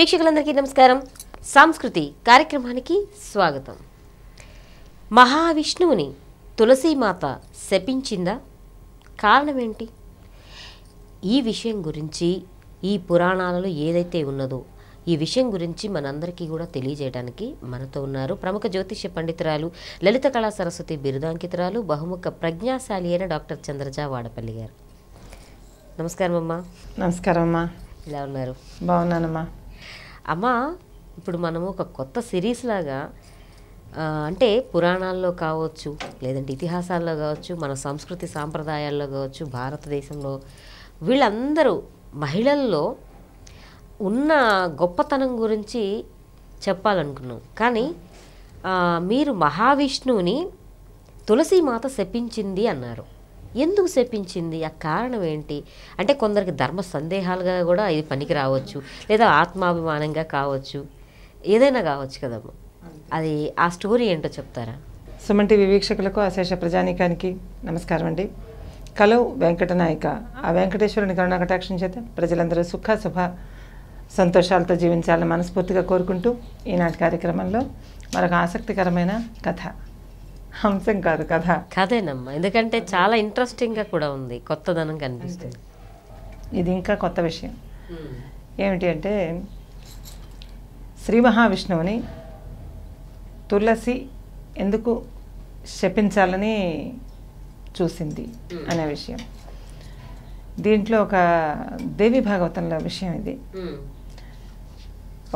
వీక్షకులందరికీ నమస్కారం సంస్కృతి కార్యక్రమానికి స్వాగతం మహావిష్ణువుని తులసీమాత శపించిందా కారణమేంటి ఈ విషయం గురించి ఈ పురాణాలలో ఏదైతే ఉన్నదో ఈ విషయం గురించి మనందరికీ కూడా తెలియజేయడానికి మనతో ఉన్నారు ప్రముఖ జ్యోతిష్య పండితురాలు లలిత కళా సరస్వతి బిరుదాంకితురాలు బహుముఖ ప్రజ్ఞాశాలి అయిన డాక్టర్ చంద్రజ వాడపల్లి గారు నమస్కారం అమ్మా నమస్కారం అమ్మా ఇలా ఉన్నారు బాగున్నానమ్మా అమ్మా ఇప్పుడు మనము ఒక కొత్త సిరీస్ లాగా అంటే పురాణాల్లో కావచ్చు లేదంటే ఇతిహాసాల్లో కావచ్చు మన సంస్కృతి సాంప్రదాయాల్లో కావచ్చు భారతదేశంలో వీళ్ళందరూ మహిళల్లో ఉన్న గొప్పతనం గురించి చెప్పాలనుకున్నాం కానీ మీరు మహావిష్ణువుని తులసీమాత శపించింది అన్నారు ఎందుకు చెప్పించింది ఆ కారణం ఏంటి అంటే కొందరికి ధర్మ సందేహాలుగా కూడా ఇది పనికి రావచ్చు లేదా ఆత్మాభిమానంగా కావచ్చు ఏదైనా కావచ్చు కదమ్మా అది ఆ స్టోరీ ఏంటో చెప్తారా సుమంటి వివీక్షకులకు అశేష ప్రజానీకానికి నమస్కారం అండి కలవు వెంకటనాయక ఆ వెంకటేశ్వరుని కటాక్షం చేత ప్రజలందరూ సుఖ శుభ సంతోషాలతో జీవించాలని మనస్ఫూర్తిగా కోరుకుంటూ ఈనాటి కార్యక్రమంలో మరొక ఆసక్తికరమైన కథ అంశం కాదు కదా కదేనమ్మా ఎందుకంటే చాలా ఇంట్రెస్టింగ్గా కూడా ఉంది కొత్తదనం కనిపిస్తుంది ఇది ఇంకా కొత్త విషయం hmm. ఏమిటి అంటే శ్రీ మహావిష్ణువుని తులసి ఎందుకు శపించాలని చూసింది hmm. అనే విషయం దీంట్లో ఒక దేవి భాగవతంలో విషయం ఇది hmm.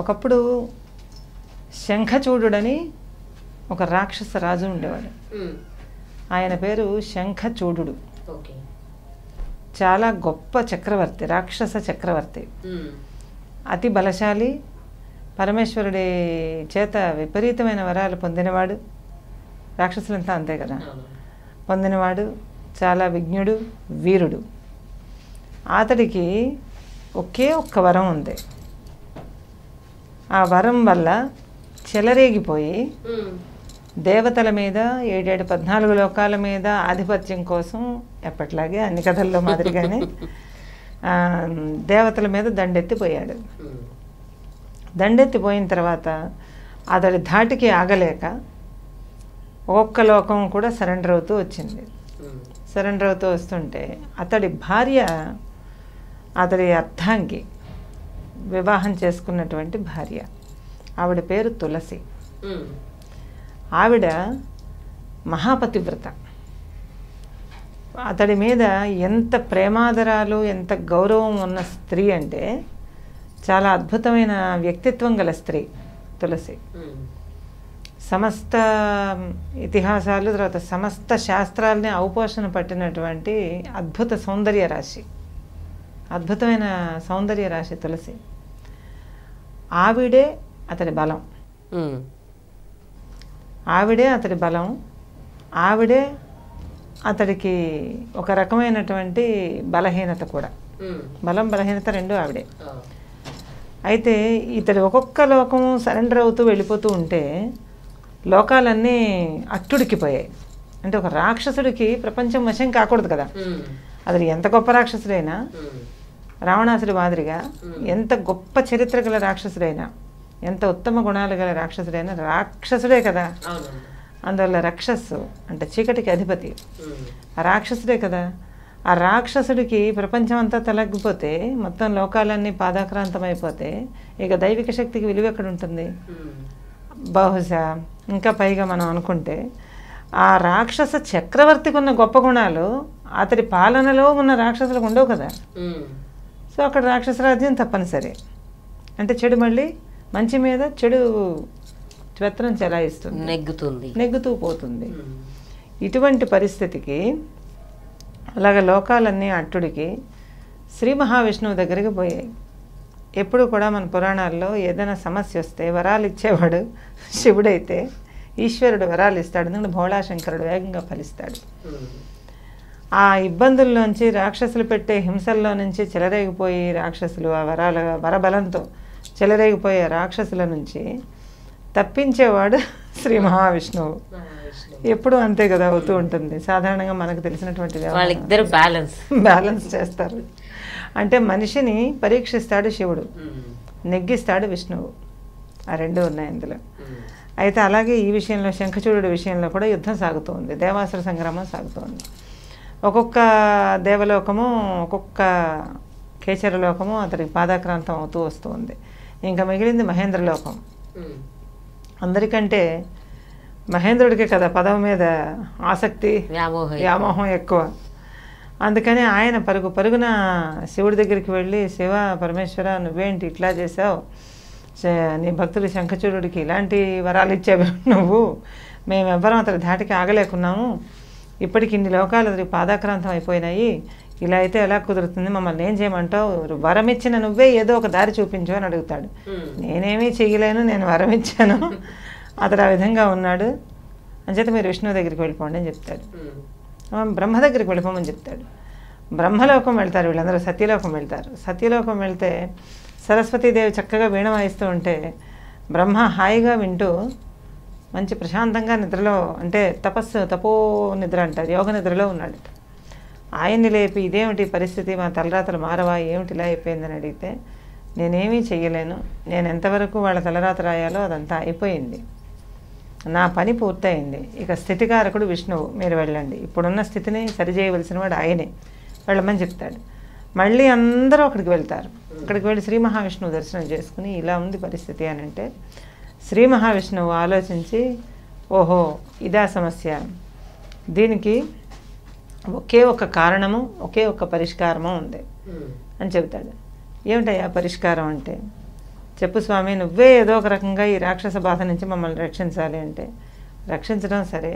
ఒకప్పుడు శంఖచూడుడని ఒక రాక్షస రాజు ఉండేవాడు ఆయన పేరు శంఖచూడు చాలా గొప్ప చక్రవర్తి రాక్షస చక్రవర్తి అతి బలశాలి పరమేశ్వరుడి చేత విపరీతమైన వరాలు పొందినవాడు రాక్షసులంతా అంతే కదా పొందినవాడు చాలా విజ్ఞుడు వీరుడు అతడికి ఒకే ఒక్క వరం ఉంది ఆ వరం వల్ల చెలరేగిపోయి దేవతల మీద ఏడేడు పద్నాలుగు లోకాల మీద ఆధిపత్యం కోసం ఎప్పట్లాగే అన్ని కథల్లో మాదిరిగానే దేవతల మీద దండెత్తిపోయాడు దండెత్తిపోయిన తర్వాత అతడి ధాటికి ఆగలేక ఒక్క లోకం కూడా సరెండర్ అవుతూ వచ్చింది సరెండర్ అవుతూ వస్తుంటే అతడి భార్య అతడి అర్థాంగి వివాహం చేసుకున్నటువంటి భార్య ఆవిడ పేరు తులసి ఆవిడ మహాపతివ్రత అతడి మీద ఎంత ప్రేమాదరాలు ఎంత గౌరవం ఉన్న స్త్రీ అంటే చాలా అద్భుతమైన వ్యక్తిత్వం గల స్త్రీ తులసి సమస్త ఇతిహాసాలు తర్వాత సమస్త శాస్త్రాలని అవపోషణ పట్టినటువంటి అద్భుత సౌందర్య రాశి అద్భుతమైన సౌందర్య రాశి తులసి ఆవిడే అతడి బలం ఆవిడే అతడి బలం ఆవిడే అతడికి ఒక రకమైనటువంటి బలహీనత కూడా బలం బలహీనత రెండు ఆవిడే అయితే ఇతడు ఒక్కొక్క లోకం సరెండర్ అవుతూ వెళ్ళిపోతూ ఉంటే లోకాలన్నీ అట్టుడికిపోయాయి అంటే ఒక రాక్షసుడికి ప్రపంచం వశం కాకూడదు కదా అతడు ఎంత గొప్ప రాక్షసుడైనా రావణాసుడి మాదిరిగా ఎంత గొప్ప చరిత్ర గల రాక్షసుడైనా ఎంత ఉత్తమ గుణాలు గల రాక్షసుడైన రాక్షసుడే కదా అందువల్ల రాక్షసు అంటే చీకటికి అధిపతి రాక్షసుడే కదా ఆ రాక్షసుడికి ప్రపంచం అంతా తలగ్గిపోతే మొత్తం లోకాలన్నీ పాదాక్రాంతమైపోతే ఇక దైవిక శక్తికి విలువ ఎక్కడ ఉంటుంది బహుశా ఇంకా పైగా మనం అనుకుంటే ఆ రాక్షస చక్రవర్తికి ఉన్న గొప్ప గుణాలు అతడి పాలనలో ఉన్న రాక్షసులకు ఉండవు కదా సో అక్కడ రాక్షసరాజ్యం తప్పనిసరి అంటే చెడు మళ్ళీ మంచి మీద చెడు చెత్రం చెలాయిస్తుంది నెగ్గుతుంది నెగ్గుతూ పోతుంది ఇటువంటి పరిస్థితికి అలాగ లోకాలన్నీ అట్టుడికి శ్రీ మహావిష్ణువు దగ్గరికి పోయాయి ఎప్పుడు కూడా మన పురాణాల్లో ఏదైనా సమస్య వస్తే వరాలు ఇచ్చేవాడు శివుడైతే ఈశ్వరుడు వరాలు ఇస్తాడు ఎందుకంటే భోళాశంకరుడు వేగంగా ఫలిస్తాడు ఆ ఇబ్బందుల్లోంచి రాక్షసులు పెట్టే హింసల్లో నుంచి చెలరేగిపోయి రాక్షసులు ఆ వరాల వరబలంతో చెలరేగిపోయే రాక్షసుల నుంచి తప్పించేవాడు శ్రీ మహావిష్ణువు ఎప్పుడు అంతే కదా అవుతూ ఉంటుంది సాధారణంగా మనకు తెలిసినటువంటిది వాళ్ళిద్దరు బ్యాలెన్స్ బ్యాలెన్స్ చేస్తారు అంటే మనిషిని పరీక్షిస్తాడు శివుడు నెగ్గిస్తాడు విష్ణువు ఆ రెండు ఉన్నాయి అందులో అయితే అలాగే ఈ విషయంలో శంఖచూడు విషయంలో కూడా యుద్ధం సాగుతుంది దేవాసుర సంగ్రామం సాగుతుంది ఒక్కొక్క దేవలోకము ఒక్కొక్క కేచరలోకము అతనికి పాదాక్రాంతం అవుతూ వస్తుంది ఇంకా మిగిలింది మహేంద్రలోకం అందరికంటే మహేంద్రుడికి కదా పదవి మీద ఆసక్తి వ్యామోహం ఎక్కువ అందుకని ఆయన పరుగు పరుగున శివుడి దగ్గరికి వెళ్ళి శివ పరమేశ్వర నువ్వేంటి ఇట్లా చేసావు నీ భక్తుడు శంఖచూరుడికి ఇలాంటి వరాలు ఇచ్చావు నువ్వు మేమెవ్వరం అతని ధాటికి ఆగలేకున్నాము ఇప్పటికి ఇన్ని లోకాలు అతని పాదాక్రాంతం అయిపోయినాయి ఇలా అయితే ఎలా కుదురుతుంది మమ్మల్ని ఏం చేయమంటావు వరం ఇచ్చిన నువ్వే ఏదో ఒక దారి చూపించు అని అడుగుతాడు నేనేమీ చేయలేను నేను వరం ఇచ్చాను అతడు ఆ విధంగా ఉన్నాడు చెప్పి మీరు విష్ణువు దగ్గరికి వెళ్ళిపోండి అని చెప్తాడు బ్రహ్మ దగ్గరికి వెళ్ళిపోమని చెప్తాడు బ్రహ్మలోకం వెళ్తారు వీళ్ళందరూ సత్యలోకం వెళ్తారు సత్యలోకం వెళ్తే సరస్వతీదేవి చక్కగా వీణ వాయిస్తూ ఉంటే బ్రహ్మ హాయిగా వింటూ మంచి ప్రశాంతంగా నిద్రలో అంటే తపస్సు తపో నిద్ర అంటారు యోగ నిద్రలో ఉన్నాడు ఆయన్ని లేపి ఇదేమిటి పరిస్థితి మా తలరాతలు మారవా ఏమిటి ఇలా అయిపోయిందని అడిగితే నేనేమీ చేయలేను నేను ఎంతవరకు వాళ్ళ తలరాత రాయాలో అదంతా అయిపోయింది నా పని పూర్తయింది ఇక స్థితికారకుడు విష్ణువు మీరు వెళ్ళండి ఇప్పుడున్న స్థితిని సరిచేయవలసిన వాడు ఆయనే వెళ్ళమని చెప్తాడు మళ్ళీ అందరూ అక్కడికి వెళ్తారు అక్కడికి వెళ్ళి శ్రీ మహావిష్ణువు దర్శనం చేసుకుని ఇలా ఉంది పరిస్థితి అని అంటే శ్రీ మహావిష్ణువు ఆలోచించి ఓహో ఇదా సమస్య దీనికి ఒకే ఒక కారణము ఒకే ఒక పరిష్కారము ఉంది అని చెబుతాడు ఏమిటయ్యా పరిష్కారం అంటే చెప్పు స్వామి నువ్వే ఏదో ఒక రకంగా ఈ రాక్షస బాధ నుంచి మమ్మల్ని రక్షించాలి అంటే రక్షించడం సరే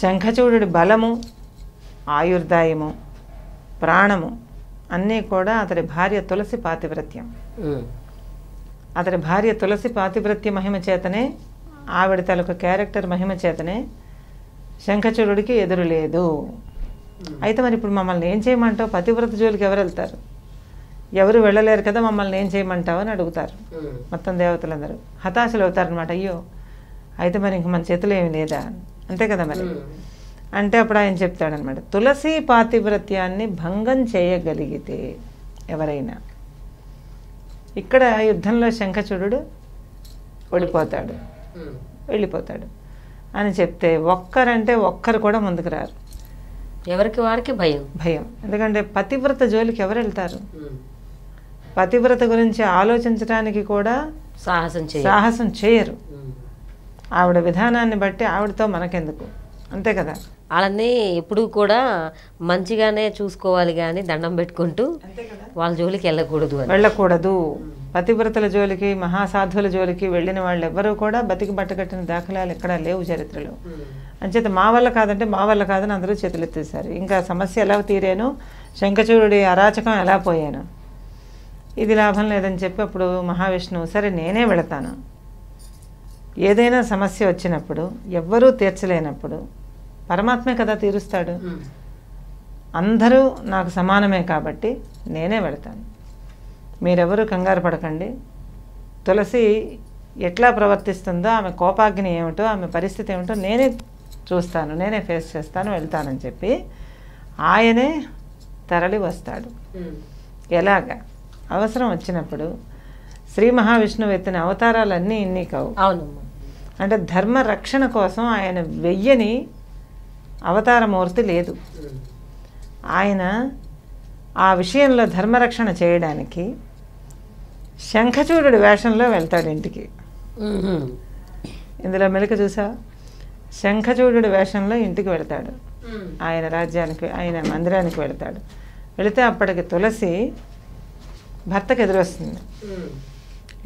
శంఖచూడు బలము ఆయుర్దాయము ప్రాణము అన్నీ కూడా అతడి భార్య తులసి పాతివ్రత్యం అతడి భార్య తులసి పాతివ్రత్య మహిమ చేతనే ఆవిడ తలకు క్యారెక్టర్ మహిమ చేతనే శంఖచూరుడికి ఎదురు లేదు అయితే మరి ఇప్పుడు మమ్మల్ని ఏం చేయమంటావు పతివ్రత జోలికి ఎవరు వెళ్తారు ఎవరు వెళ్ళలేరు కదా మమ్మల్ని ఏం చేయమంటావు అని అడుగుతారు మొత్తం దేవతలందరూ హతాశలు అవుతారనమాట అయ్యో అయితే మరి ఇంక మన చేతిలో ఏమి లేదా అంతే కదా మరి అంటే అప్పుడు ఆయన చెప్తాడనమాట తులసి పాతివ్రత్యాన్ని భంగం చేయగలిగితే ఎవరైనా ఇక్కడ యుద్ధంలో శంఖచుడు ఓడిపోతాడు వెళ్ళిపోతాడు అని చెప్తే ఒక్కరంటే ఒక్కరు కూడా ముందుకు రారు ఎవరికి వారికి భయం భయం ఎందుకంటే పతివ్రత జోలికి ఎవరు వెళ్తారు పతివ్రత గురించి ఆలోచించడానికి కూడా సాహసం సాహసం చేయరు ఆవిడ విధానాన్ని బట్టి ఆవిడతో మనకెందుకు అంతే కదా వాళ్ళని ఎప్పుడు కూడా మంచిగానే చూసుకోవాలి కానీ దండం పెట్టుకుంటూ వాళ్ళ జోలికి వెళ్ళకూడదు వెళ్ళకూడదు పతివ్రతల జోలికి మహాసాధువుల జోలికి వెళ్ళిన వాళ్ళు ఎవ్వరూ కూడా బతికి బట్టకట్టిన దాఖలాలు ఎక్కడా లేవు చరిత్రలో అంచేత మా వల్ల కాదంటే మా వల్ల కాదని అందరూ చేతులెత్తేసారు ఇంకా సమస్య ఎలా తీరాను శంఖచూరుడి అరాచకం ఎలా పోయాను ఇది లాభం లేదని చెప్పి అప్పుడు మహావిష్ణువు సరే నేనే వెళతాను ఏదైనా సమస్య వచ్చినప్పుడు ఎవ్వరూ తీర్చలేనప్పుడు పరమాత్మే కదా తీరుస్తాడు అందరూ నాకు సమానమే కాబట్టి నేనే పెడతాను మీరెవరూ కంగారు పడకండి తులసి ఎట్లా ప్రవర్తిస్తుందో ఆమె కోపాగ్ని ఏమిటో ఆమె పరిస్థితి ఏమిటో నేనే చూస్తాను నేనే ఫేస్ చేస్తాను వెళ్తానని చెప్పి ఆయనే తరలి వస్తాడు ఎలాగ అవసరం వచ్చినప్పుడు శ్రీ మహావిష్ణువు ఎత్తిన అవతారాలన్నీ ఇన్ని కావు అవును అంటే ధర్మ రక్షణ కోసం ఆయన వెయ్యని అవతారమూర్తి లేదు ఆయన ఆ విషయంలో ధర్మరక్షణ చేయడానికి శంఖచూడు వేషంలో వెళ్తాడు ఇంటికి ఇందులో మెలక చూసా శంఖచూడు వేషంలో ఇంటికి వెళ్తాడు ఆయన రాజ్యానికి ఆయన మందిరానికి వెళ్తాడు వెళితే అప్పటికి తులసి భర్తకు ఎదురొస్తుంది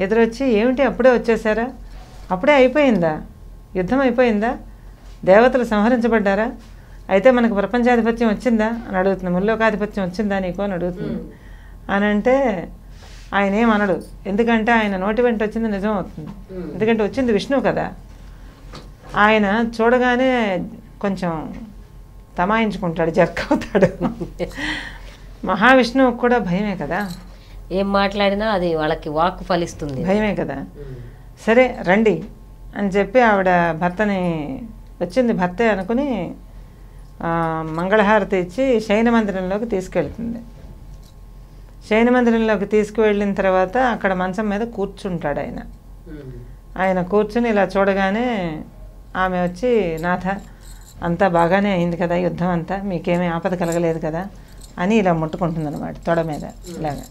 ఎదురొచ్చి ఏమిటి అప్పుడే వచ్చేసారా అప్పుడే అయిపోయిందా యుద్ధం అయిపోయిందా దేవతలు సంహరించబడ్డారా అయితే మనకు ప్రపంచాధిపత్యం వచ్చిందా అని అడుగుతుంది ముల్లోకాధిపత్యం వచ్చిందా నీకు అని అడుగుతుంది అని అంటే ఆయన ఏమనడు ఎందుకంటే ఆయన నోటి వెంట వచ్చింది నిజం అవుతుంది ఎందుకంటే వచ్చింది విష్ణువు కదా ఆయన చూడగానే కొంచెం తమాయించుకుంటాడు జక్కవుతాడు మహావిష్ణువు కూడా భయమే కదా ఏం మాట్లాడినా అది వాళ్ళకి వాక్ ఫలిస్తుంది భయమే కదా సరే రండి అని చెప్పి ఆవిడ భర్తని వచ్చింది భర్తే అనుకుని మంగళహారతి ఇచ్చి శయన మందిరంలోకి తీసుకెళ్తుంది శయన మందిరంలోకి తీసుకువెళ్ళిన తర్వాత అక్కడ మంచం మీద కూర్చుంటాడు ఆయన ఆయన కూర్చుని ఇలా చూడగానే ఆమె వచ్చి నాథ అంతా బాగానే అయింది కదా యుద్ధం అంతా మీకేమీ ఆపద కలగలేదు కదా అని ఇలా ముట్టుకుంటుంది అనమాట తొడ మీద ఇలాగా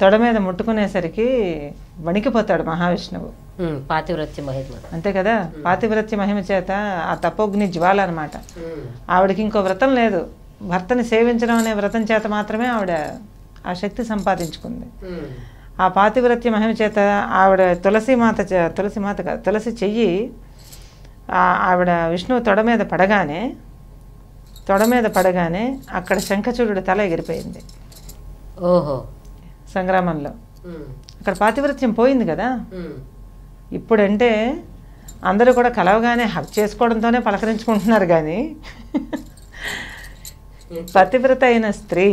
తొడ మీద ముట్టుకునేసరికి వణికిపోతాడు మహావిష్ణువు పాతివ్రత్య మహిమ అంతే కదా పాతివ్రత్య మహిమ చేత ఆ తపోగ్ని జ్వాల అనమాట ఆవిడకి ఇంకో వ్రతం లేదు భర్తని సేవించడం అనే వ్రతం చేత మాత్రమే ఆవిడ ఆ శక్తి సంపాదించుకుంది ఆ పాతివ్రత్య మహిమ చేత ఆవిడ తులసిమాత తులసిమాత కాదు తులసి చెయ్యి ఆవిడ విష్ణువు తొడ మీద పడగానే తొడ మీద పడగానే అక్కడ శంఖచూడు తల ఎగిరిపోయింది ఓహో సంగ్రామంలో అక్కడ పాతివృత్యం పోయింది కదా ఇప్పుడంటే అందరూ కూడా కలవగానే హక్ చేసుకోవడంతోనే పలకరించుకుంటున్నారు కానీ పతివ్రత అయిన స్త్రీ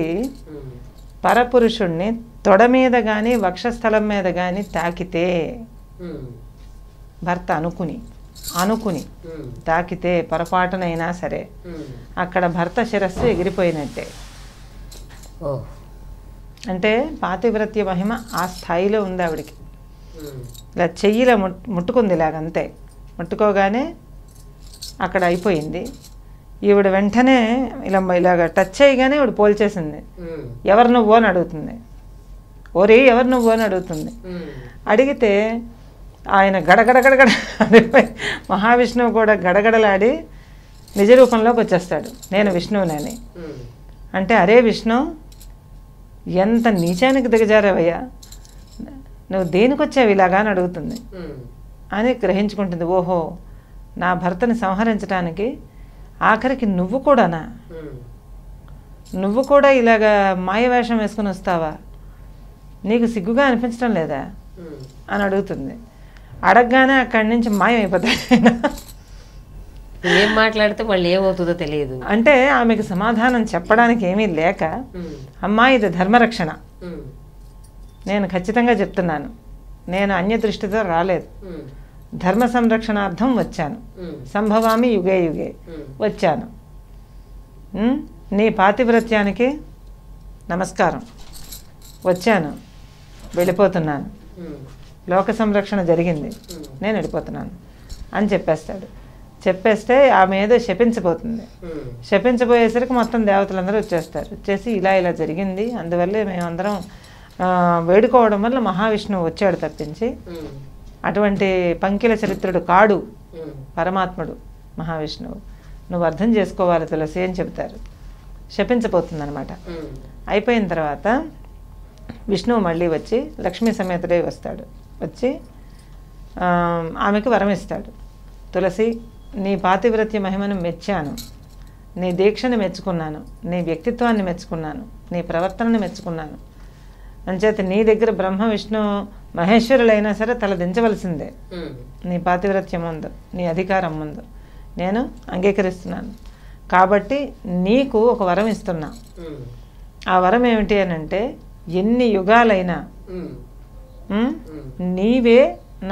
పరపురుషుణ్ణి తొడ మీద కానీ వక్షస్థలం మీద కానీ తాకితే భర్త అనుకుని అనుకుని తాకితే పొరపాటునైనా సరే అక్కడ భర్త శిరస్సు ఎగిరిపోయినట్టే అంటే పాతివ్రత్య మహిమ ఆ స్థాయిలో ఉంది ఆవిడికి ఇలా చెయ్యిలా ముట్టుకుంది ఇలాగంతే ముట్టుకోగానే అక్కడ అయిపోయింది ఈవిడ వెంటనే ఇలా ఇలాగ టచ్ చేయగానే ఈవిడ పోల్చేసింది ఎవరు నువ్వు అని అడుగుతుంది ఓరే ఎవరు నువ్వు అని అడుగుతుంది అడిగితే ఆయన గడగడగడగడ మహావిష్ణువు కూడా గడగడలాడి నిజ రూపంలోకి వచ్చేస్తాడు నేను విష్ణువునని అంటే అరే విష్ణు ఎంత నీచానికి దిగజారావయ్యా నువ్వు దేనికి వచ్చావు ఇలాగా అని అడుగుతుంది hmm. అని గ్రహించుకుంటుంది ఓహో నా భర్తని సంహరించడానికి ఆఖరికి నువ్వు కూడానా hmm. నువ్వు కూడా ఇలాగ మాయవేషం వేసుకుని వస్తావా నీకు సిగ్గుగా అనిపించడం లేదా hmm. అని అడుగుతుంది అడగగానే అక్కడి నుంచి మాయమైపోతాయి ఏం మాట్లాడితే మళ్ళీ ఏమవుతుందో తెలియదు అంటే ఆమెకు సమాధానం చెప్పడానికి ఏమీ లేక అమ్మా ఇది ధర్మరక్షణ నేను ఖచ్చితంగా చెప్తున్నాను నేను అన్య దృష్టితో రాలేదు ధర్మ సంరక్షణార్థం వచ్చాను సంభవామి యుగే యుగే వచ్చాను నీ పాతివ్రత్యానికి నమస్కారం వచ్చాను వెళ్ళిపోతున్నాను లోక సంరక్షణ జరిగింది నేను వెళ్ళిపోతున్నాను అని చెప్పేస్తాడు చెప్పేస్తే ఆమె ఏదో శపించబోతుంది శపించబోయేసరికి మొత్తం దేవతలందరూ వచ్చేస్తారు వచ్చేసి ఇలా ఇలా జరిగింది అందువల్లే మేమందరం వేడుకోవడం వల్ల మహావిష్ణువు వచ్చాడు తప్పించి అటువంటి పంకిల చరిత్రుడు కాడు పరమాత్ముడు మహావిష్ణువు నువ్వు అర్థం చేసుకోవాలి తులసి అని చెబుతారు శపించబోతుందనమాట అయిపోయిన తర్వాత విష్ణువు మళ్ళీ వచ్చి లక్ష్మీ సమేతుడై వస్తాడు వచ్చి ఆమెకు వరం ఇస్తాడు తులసి నీ పాతివ్రత్య మహిమను మెచ్చాను నీ దీక్షను మెచ్చుకున్నాను నీ వ్యక్తిత్వాన్ని మెచ్చుకున్నాను నీ ప్రవర్తనను మెచ్చుకున్నాను అంచేత నీ దగ్గర బ్రహ్మ విష్ణు మహేశ్వరులైనా సరే తలదించవలసిందే నీ పాతివ్రత్యం ముందు నీ అధికారం ముందు నేను అంగీకరిస్తున్నాను కాబట్టి నీకు ఒక వరం ఇస్తున్నా ఆ వరం ఏమిటి అని అంటే ఎన్ని యుగాలైనా నీవే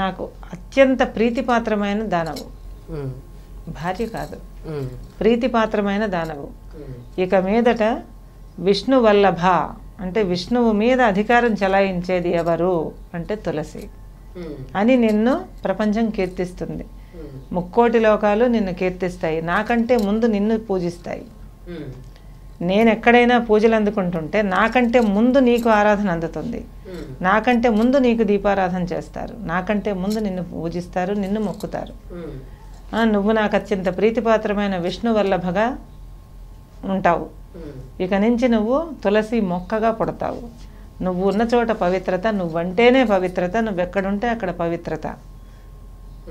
నాకు అత్యంత ప్రీతిపాత్రమైన దానవు భార్య కాదు ప్రీతిపాత్రమైన దానవు ఇక మీదట విష్ణు వల్లభ అంటే విష్ణువు మీద అధికారం చలాయించేది ఎవరు అంటే తులసి అని నిన్ను ప్రపంచం కీర్తిస్తుంది ముక్కోటి లోకాలు నిన్ను కీర్తిస్తాయి నాకంటే ముందు నిన్ను పూజిస్తాయి నేను ఎక్కడైనా పూజలు అందుకుంటుంటే నాకంటే ముందు నీకు ఆరాధన అందుతుంది నాకంటే ముందు నీకు దీపారాధన చేస్తారు నాకంటే ముందు నిన్ను పూజిస్తారు నిన్ను మొక్కుతారు నువ్వు నాకు అత్యంత ప్రీతిపాత్రమైన విష్ణువల్లభగా ఉంటావు ఇక నుంచి నువ్వు తులసి మొక్కగా పుడతావు నువ్వు ఉన్న చోట పవిత్రత నువ్వంటేనే పవిత్రత నువ్వెక్కడుంటే అక్కడ పవిత్రత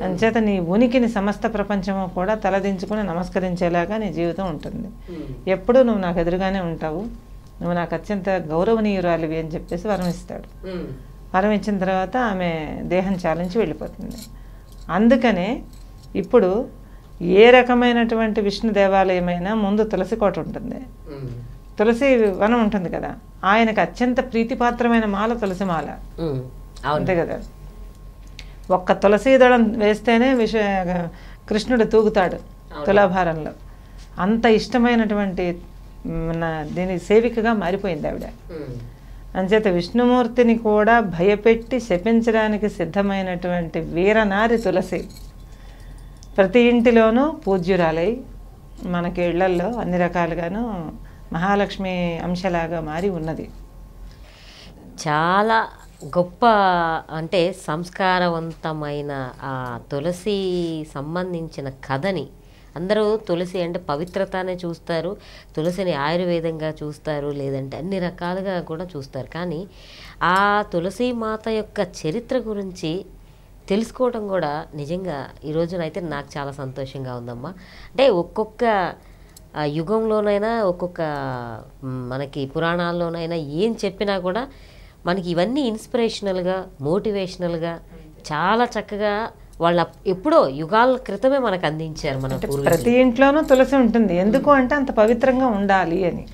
అంచేత నీ ఉనికిని సమస్త ప్రపంచము కూడా తలదించుకుని నమస్కరించేలాగా నీ జీవితం ఉంటుంది ఎప్పుడూ నువ్వు నాకు ఎదురుగానే ఉంటావు నువ్వు నాకు అత్యంత గౌరవనీయురాలివి అని చెప్పేసి వరం ఇస్తాడు వరం ఇచ్చిన తర్వాత ఆమె దేహం చాలించి వెళ్ళిపోతుంది అందుకనే ఇప్పుడు ఏ రకమైనటువంటి విష్ణు దేవాలయమైనా ముందు తులసి కోట ఉంటుంది తులసి వనం ఉంటుంది కదా ఆయనకు అత్యంత ప్రీతిపాత్రమైన మాల తులసి మాల అంతే కదా ఒక్క తులసి దళం వేస్తేనే విష కృష్ణుడు తూగుతాడు తులాభారంలో అంత ఇష్టమైనటువంటి దీని సేవికగా మారిపోయింది ఆవిడ అంచేత విష్ణుమూర్తిని కూడా భయపెట్టి శపించడానికి సిద్ధమైనటువంటి వీరనారి తులసి ప్రతి ఇంటిలోనూ పూజ్యురాలై మనకి ఇళ్లల్లో అన్ని రకాలుగాను మహాలక్ష్మి అంశలాగా మారి ఉన్నది చాలా గొప్ప అంటే సంస్కారవంతమైన ఆ తులసి సంబంధించిన కథని అందరూ తులసి అంటే పవిత్రతనే చూస్తారు తులసిని ఆయుర్వేదంగా చూస్తారు లేదంటే అన్ని రకాలుగా కూడా చూస్తారు కానీ ఆ తులసి మాత యొక్క చరిత్ర గురించి తెలుసుకోవడం కూడా నిజంగా ఈ రోజునైతే నాకు చాలా సంతోషంగా ఉందమ్మా అంటే ఒక్కొక్క యుగంలోనైనా ఒక్కొక్క మనకి పురాణాల్లోనైనా ఏం చెప్పినా కూడా మనకి ఇవన్నీ ఇన్స్పిరేషనల్గా మోటివేషనల్గా చాలా చక్కగా వాళ్ళ ఎప్పుడో యుగాల క్రితమే మనకు అందించారు మన ప్రతి ఇంట్లోనూ తులసి ఉంటుంది ఎందుకు అంటే అంత పవిత్రంగా ఉండాలి అని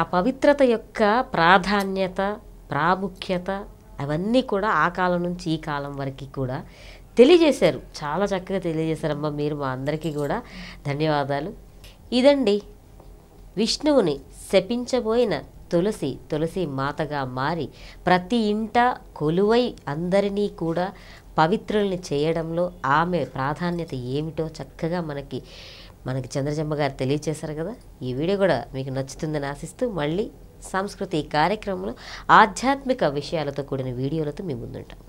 ఆ పవిత్రత యొక్క ప్రాధాన్యత ప్రాముఖ్యత అవన్నీ కూడా ఆ కాలం నుంచి ఈ కాలం వరకు కూడా తెలియజేశారు చాలా చక్కగా తెలియజేశారమ్మా మీరు మా అందరికీ కూడా ధన్యవాదాలు ఇదండి విష్ణువుని శపించబోయిన తులసి తులసి మాతగా మారి ప్రతి ఇంట కొలువై అందరినీ కూడా పవిత్రుల్ని చేయడంలో ఆమె ప్రాధాన్యత ఏమిటో చక్కగా మనకి మనకి చంద్రజమ్మ గారు తెలియచేశారు కదా ఈ వీడియో కూడా మీకు నచ్చుతుందని ఆశిస్తూ మళ్ళీ సంస్కృతి కార్యక్రమంలో ఆధ్యాత్మిక విషయాలతో కూడిన వీడియోలతో మీ ముందుంటాం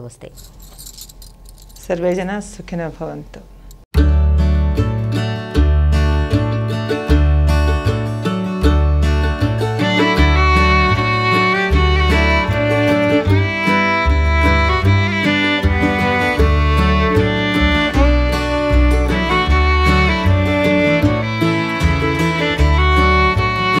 నమస్తే సర్వేజన సుఖిన భవంతు